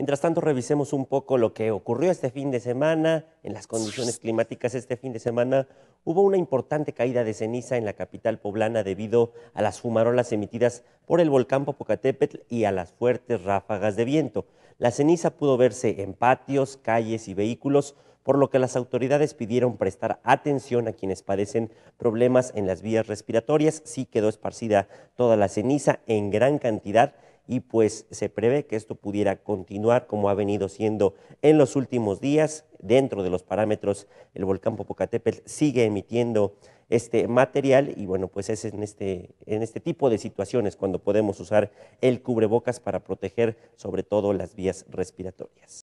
Mientras tanto, revisemos un poco lo que ocurrió este fin de semana. En las condiciones climáticas este fin de semana hubo una importante caída de ceniza en la capital poblana debido a las fumarolas emitidas por el volcán Popocatépetl y a las fuertes ráfagas de viento. La ceniza pudo verse en patios, calles y vehículos, por lo que las autoridades pidieron prestar atención a quienes padecen problemas en las vías respiratorias. Sí quedó esparcida toda la ceniza en gran cantidad y pues se prevé que esto pudiera continuar como ha venido siendo en los últimos días. Dentro de los parámetros, el volcán Popocatépetl sigue emitiendo este material y bueno, pues es en este, en este tipo de situaciones cuando podemos usar el cubrebocas para proteger sobre todo las vías respiratorias.